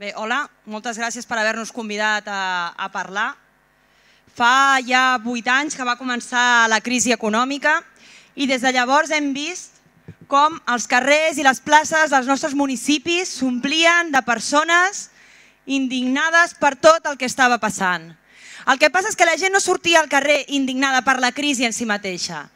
Bé, hola, moltes gràcies per haver-nos convidat a, a parlar. Fa ja vuit anys que va començar la crisi econòmica i des de llavors hem vist com els carrers i les places dels nostres municipis s'omplien de persones indignades per tot el que estava passant. El que passa és que la gent no sortia al carrer indignada per la crisi en si mateixa.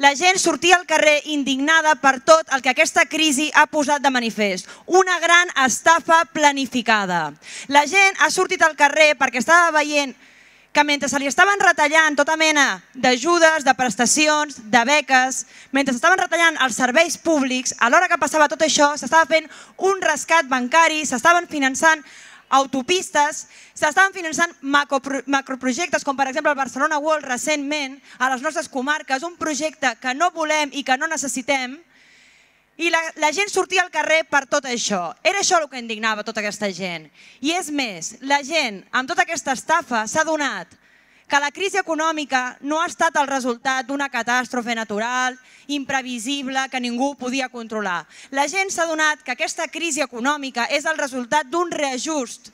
La gent sortia al carrer indignada per tot el que aquesta crisi ha posat de manifest. Una gran estafa planificada. La gent ha sortit al carrer perquè estava veient que mentre se li estaven retallant tota mena d'ajudes, de prestacions, de beques, mentre s'estaven retallant els serveis públics, a l'hora que passava tot això, s'estava fent un rescat bancari, s'estaven finançant autopistes, s'estan finançant macroprojectes, com per exemple el Barcelona World recentment, a les nostres comarques, un projecte que no volem i que no necessitem, i la, la gent sortia al carrer per tot això. Era això el que indignava tota aquesta gent. I és més, la gent, amb tota aquesta estafa, s'ha donat que la crisi econòmica no ha estat el resultat d'una catàstrofe natural, imprevisible, que ningú podia controlar. La gent s'ha donat que aquesta crisi econòmica és el resultat d'un reajust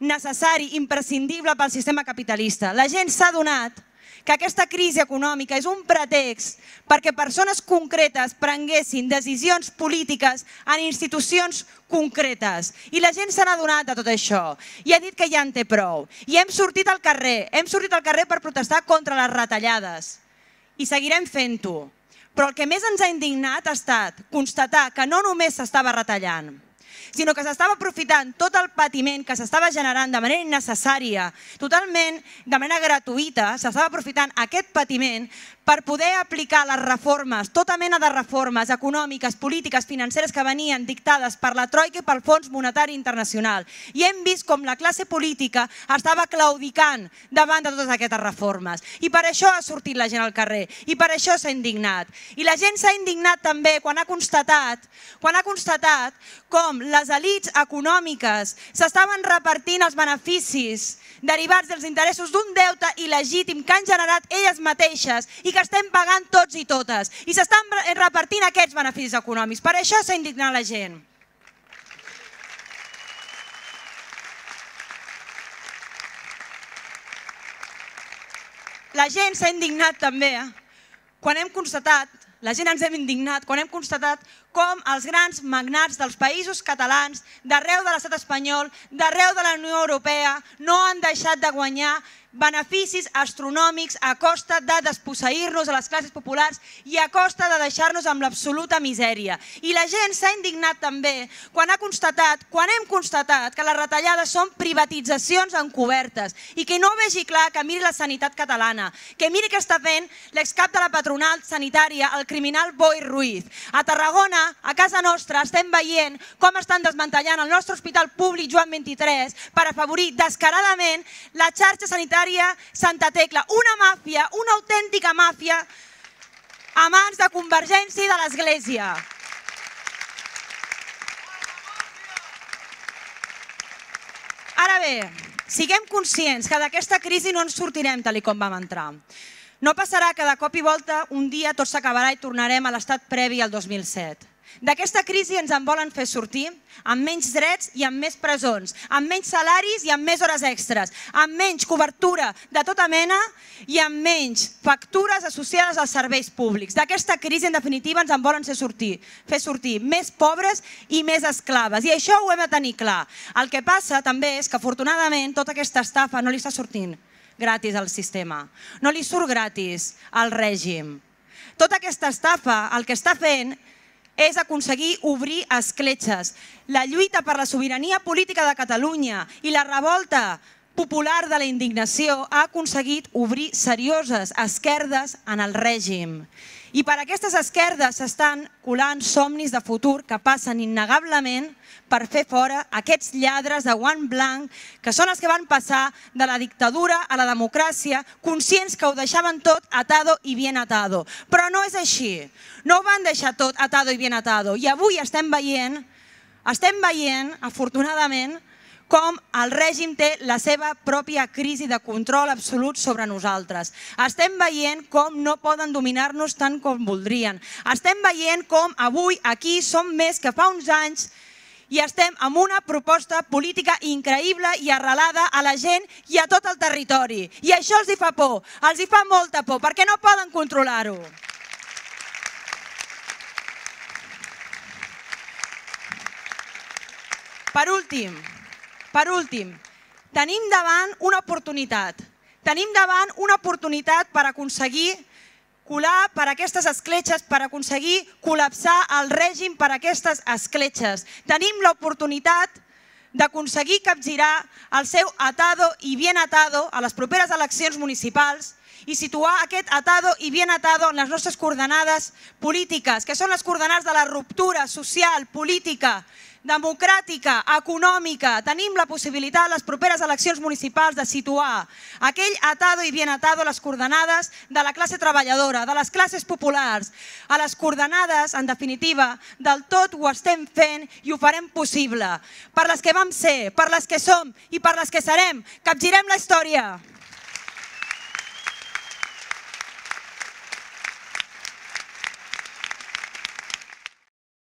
necessari, imprescindible pel sistema capitalista. La gent s'ha donat que aquesta crisi econòmica és un pretext perquè persones concretes prenguessin decisions polítiques en institucions concretes. I la gent s'ha adonat de tot això i ha dit que ja en té prou. I hem sortit al carrer, hem sortit al carrer per protestar contra les retallades. I seguirem fent-ho. Però el que més ens ha indignat ha estat constatar que no només s'estava retallant, sinó que s'estava aprofitant tot el patiment que s'estava generant de manera innecessària, totalment de manera gratuïta, s'estava aprofitant aquest patiment per poder aplicar les reformes, tota mena de reformes econòmiques, polítiques, financeres que venien dictades per la Troika i pel Fons Monetari Internacional. I hem vist com la classe política estava claudicant davant de totes aquestes reformes. I per això ha sortit la gent al carrer, i per això s'ha indignat. I la gent s'ha indignat també quan ha constatat quan ha constatat com les elites econòmiques s'estaven repartint els beneficis derivats dels interessos d'un deute il·legítim que han generat elles mateixes i que estem pagant tots i totes. I s'estan repartint aquests beneficis econòmics. Per això s'ha indignat la gent. La gent s'ha indignat també eh? quan hem constatat, la gent ens hem indignat quan hem constatat com els grans magnats dels països catalans, d'arreu de l'estat espanyol, d'arreu de la Unió Europea, no han deixat de guanyar beneficis astronòmics a costa de desposseir-nos a les classes populars i a costa de deixar-nos amb l'absoluta misèria. I la gent s'ha indignat també quan ha constatat, quan hem constatat que les retallades són privatitzacions encobertes i que no vegi clar que miri la sanitat catalana, que miri què està fent l'excap de la patronal sanitària, el criminal Boi Ruiz. A Tarragona a casa nostra estem veient com estan desmantellant el nostre hospital públic Joan 23 per afavorir descaradament la xarxa sanitària Santa Tecla. Una màfia, una autèntica màfia a mans de Convergència i de l'Església. Ara bé, siguem conscients que d'aquesta crisi no ens sortirem tal com vam entrar. No passarà que de cop i volta un dia tot s'acabarà i tornarem a l'estat previ al 2007. D'aquesta crisi ens en volen fer sortir amb menys drets i amb més presons, amb menys salaris i amb més hores extres, amb menys cobertura de tota mena i amb menys factures associades als serveis públics. D'aquesta crisi, en definitiva, ens en volen fer sortir, fer sortir més pobres i més esclaves. I això ho hem de tenir clar. El que passa també és que, afortunadament, tota aquesta estafa no li està sortint gratis al sistema. No li surt gratis al règim. Tota aquesta estafa el que està fent és aconseguir obrir escletxes. La lluita per la sobirania política de Catalunya i la revolta popular de la indignació ha aconseguit obrir serioses esquerdes en el règim. I per aquestes esquerdes s'estan colant somnis de futur que passen innegablement per fer fora aquests lladres de guant blanc que són els que van passar de la dictadura a la democràcia, conscients que ho deixaven tot atado i bien atado. Però no és així. No ho van deixar tot atado i bien atado. I avui estem veient, estem veient, afortunadament, com el règim té la seva pròpia crisi de control absolut sobre nosaltres. Estem veient com no poden dominar-nos tant com voldrien. Estem veient com avui aquí som més que fa uns anys i estem amb una proposta política increïble i arrelada a la gent i a tot el territori. I això els hi fa por, els hi fa molta por, perquè no poden controlar-ho. Per últim, per últim, tenim davant una oportunitat. Tenim davant una oportunitat per aconseguir colar per aquestes escletxes, per aconseguir col·lapsar el règim per aquestes escletxes. Tenim l'oportunitat d'aconseguir capgirar el seu atado i bien atado a les properes eleccions municipals i situar aquest atado i bien atado en les nostres coordenades polítiques, que són les coordenades de la ruptura social, política, democràtica, econòmica. Tenim la possibilitat a les properes eleccions municipals de situar aquell atado i bien atado a les coordenades de la classe treballadora, de les classes populars, a les coordenades, en definitiva, del tot ho estem fent i ho farem possible. Per les que vam ser, per les que som i per les que serem, capgirem la història.